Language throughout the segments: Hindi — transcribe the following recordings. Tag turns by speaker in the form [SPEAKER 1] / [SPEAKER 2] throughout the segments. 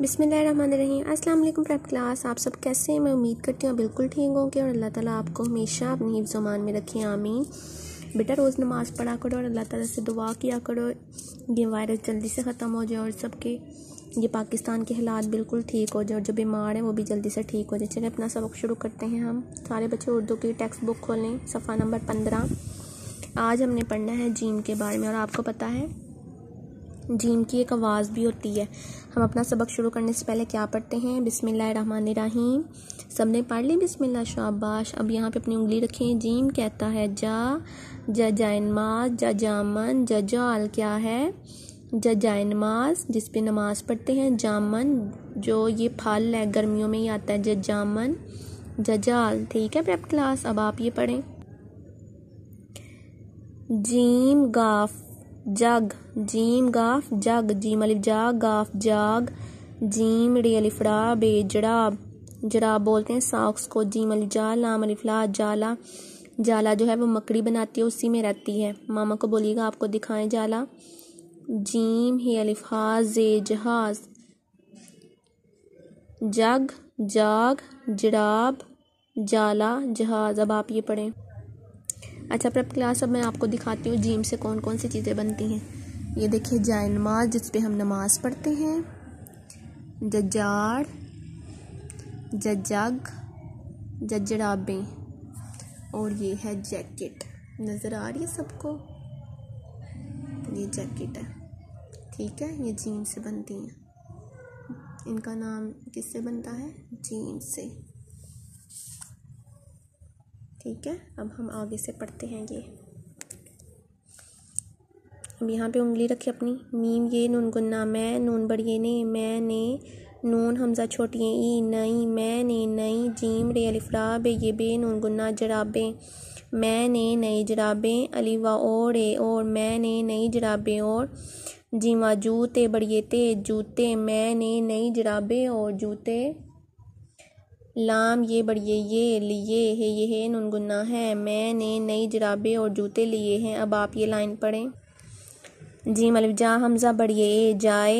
[SPEAKER 1] बिसमीम अस्सलाम वालेकुम क्लास आप सब कैसे हैं मैं उम्मीद करती हूँ बिल्कुल ठीक होंगे और अल्लाह ताला आपको हमेशा अपनी हिफ्जमान में रखें आमीन बेटा रोज़ नमाज़ पढ़ा करो और अल्लाह ताला से दुआ किया करो ये वायरस जल्दी से ख़त्म हो जाए और सबके ये पाकिस्तान के हालात बिल्कुल ठीक हो जाए और जो बीमार हैं वो भी जल्दी से ठीक हो जाए चलिए अपना सबक शुरू करते हैं हम सारे बच्चे उर्दू की टेक्स्ट बुक खोलें सफ़ा नंबर पंद्रह आज हमने पढ़ना है जीम के बारे में और आपको पता है जीम की एक आवाज़ भी होती है हम अपना सबक शुरू करने से पहले क्या पढ़ते हैं बिसमिल्ल रहीम सब ने पढ़ ली बिसमिल्ला शाबाश अब यहाँ पे अपनी उंगली रखें जीम कहता है जा जजानमाज जा जामन ज जजाल क्या है जजा नमाज जिस पे नमाज पढ़ते हैं जामन जो ये फल है गर्मियों में ही आता है ज ज जजाल ठीक है प्रेप क्लास अब आप ये पढ़ें जीम गाफ जग जीम गाफ जग जीम अलिफ जा गाफ जाग जीम रे अलिफ रा बे जराब जराब बोलते हैं साक्स को जीम अलिफ जा लाम अलिफ ला जाला जाला जो है वो मकड़ी बनाती है उसी में रहती है मामा को बोलिएगा आपको दिखाएं जाला जीम ही अलिफ हाज जे जहाज जग जाग जड़ाब जाला जहाज अब आप ये पढ़ें अच्छा प्रेप क्लास अब मैं आपको दिखाती हूँ जीम से कौन कौन सी चीज़ें बनती हैं ये देखिए जाय नमाज जिस पर हम नमाज पढ़ते हैं जजार जजग जजराबें और ये है जैकेट नज़र आ रही है सबको ये जैकेट है ठीक है ये जीन से बनती हैं इनका नाम किससे बनता है जीन से ठीक है अब हम आगे से पढ़ते हैं ये अब यहाँ पे उंगली रखी अपनी मीम ये नून गुन्ना मैं नून बड़िए ने मैंने नून हमजा छोटिए ई नई ने नई जीम रे अलिफ्रा बे ये बे नून गुन्ना जराबें मैंने नई जराबे अलीवा ओ रे और मैंने नई जराबें और जीवा जूते बड़िए ते जूते मैंने नई जराबे और जूते लाम ये बढ़िए ये लिए है ये हे ननगुन्ना है मैंने नई जराबे और जूते लिए हैं अब आप ये लाइन पढ़ें जी मलिफ जा हमज़ा बढ़िए ए जाए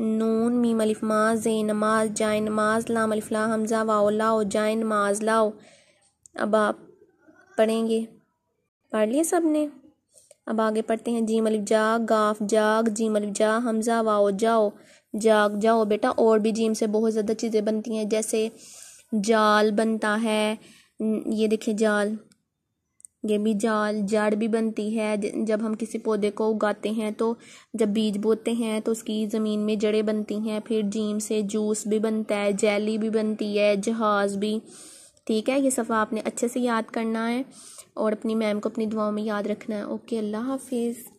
[SPEAKER 1] नून मी मलिफ माँ जे नमाज जाए नमाज लाम अलिफ ला हमज़ा वाओ लाओ जाए नमाज लाओ अब आप पढ़ेंगे पढ़ लिए सब ने अब आगे पढ़ते हैं जी मलिफ जा गाफ जाग जी मलिफ जा हमज़ा वाओ जाओ जाग जाओ बेटा और भी जीम से बहुत ज़्यादा चीज़ें बनती हैं जैसे जाल बनता है ये देखिए जाल ये भी जाल जड़ भी बनती है जब हम किसी पौधे को उगाते हैं तो जब बीज बोते हैं तो उसकी ज़मीन में जड़ें बनती हैं फिर जीम से जूस भी बनता है जैली भी बनती है जहाज भी ठीक है ये सफ़ा आपने अच्छे से याद करना है और अपनी मैम को अपनी दुआओं में याद रखना है ओके अल्लाह हाफिज़